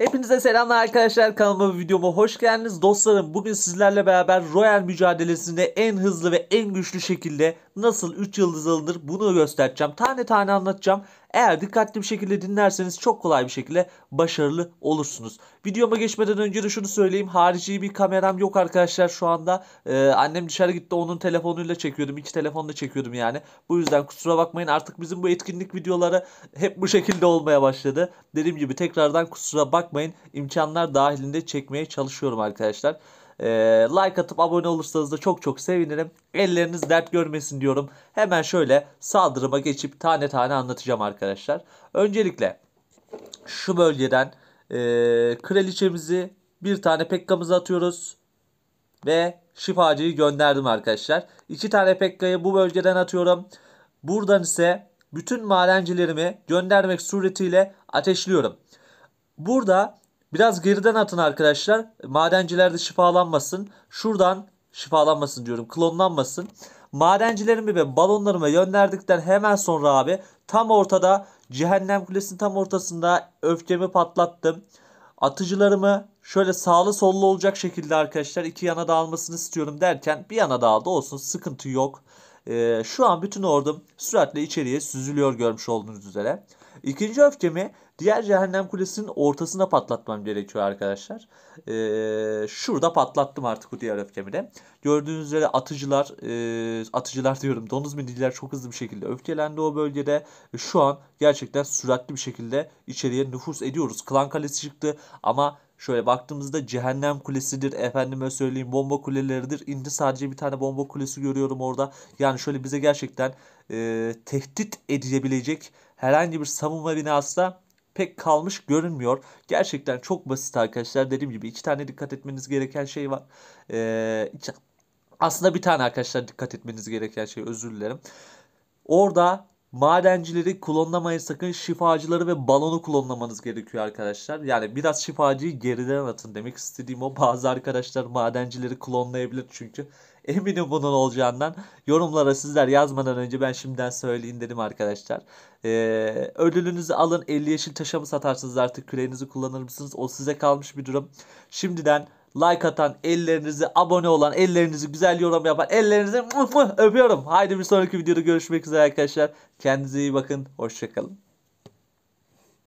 Hepinize selamlar arkadaşlar kanalıma ve videoma hoş geldiniz. Dostlarım bugün sizlerle beraber Royal mücadelesinde en hızlı ve en güçlü şekilde nasıl 3 yıldız alınır bunu göstereceğim. Tane tane anlatacağım. Eğer dikkatli bir şekilde dinlerseniz çok kolay bir şekilde başarılı olursunuz. Videoma geçmeden önce de şunu söyleyeyim. Harici bir kameram yok arkadaşlar şu anda. Ee, annem dışarı gitti onun telefonuyla çekiyordum. iki telefonla çekiyordum yani. Bu yüzden kusura bakmayın artık bizim bu etkinlik videoları hep bu şekilde olmaya başladı. Dediğim gibi tekrardan kusura bak bakmayın. İmkanlar dahilinde çekmeye çalışıyorum arkadaşlar. E, like atıp abone olursanız da çok çok sevinirim. Elleriniz dert görmesin diyorum. Hemen şöyle saldırıma geçip tane tane anlatacağım arkadaşlar. Öncelikle şu bölgeden e, kraliçemizi bir tane pekkamızı atıyoruz. Ve şifacıyı gönderdim arkadaşlar. İki tane pekkayı bu bölgeden atıyorum. Buradan ise bütün madencilerimi göndermek suretiyle ateşliyorum. Burada biraz geriden atın arkadaşlar. Madenciler de şifalanmasın. Şuradan şifalanmasın diyorum. Klonlanmasın. Madencilerimi ve balonlarımı gönderdikten hemen sonra abi tam ortada cehennem kulesinin tam ortasında öfkemi patlattım. Atıcılarımı şöyle sağlı sollu olacak şekilde arkadaşlar iki yana dağılmasını istiyorum derken bir yana dağıldı olsun sıkıntı yok. Ee, şu an bütün ordum süratle içeriye süzülüyor görmüş olduğunuz üzere. İkinci öfkemi diğer cehennem kulesinin ortasına patlatmam gerekiyor arkadaşlar. Ee, şurada patlattım artık bu diğer öfkemi de. Gördüğünüz üzere atıcılar, e, atıcılar diyorum donuz midilliler çok hızlı bir şekilde öfkelendi o bölgede. Şu an gerçekten süratli bir şekilde içeriye nüfus ediyoruz. Klan kalesi çıktı ama Şöyle baktığımızda cehennem kulesidir, efendime söyleyeyim bomba kuleleridir. İndi sadece bir tane bomba kulesi görüyorum orada. Yani şöyle bize gerçekten e, tehdit edilebilecek herhangi bir savunma binası da pek kalmış görünmüyor. Gerçekten çok basit arkadaşlar. Dediğim gibi iki tane dikkat etmeniz gereken şey var. Ee, aslında bir tane arkadaşlar dikkat etmeniz gereken şey özür dilerim. Orada Madencileri klonlamayın sakın. Şifacıları ve balonu klonlamanız gerekiyor arkadaşlar. Yani biraz şifacıyı geriden atın demek istediğim o. Bazı arkadaşlar madencileri klonlayabilir çünkü. Eminim bunun olacağından. Yorumlara sizler yazmadan önce ben şimdiden söyleyeyim dedim arkadaşlar. Ee, ödülünüzü alın. 50 yeşil taşa mı satarsınız artık? Küreğinizi kullanır mısınız? O size kalmış bir durum. Şimdiden like atan ellerinizi, abone olan ellerinizi, güzel yorum yapan ellerinizi öpüyorum. Haydi bir sonraki videoda görüşmek üzere arkadaşlar. Kendinize iyi bakın. Hoşçakalın.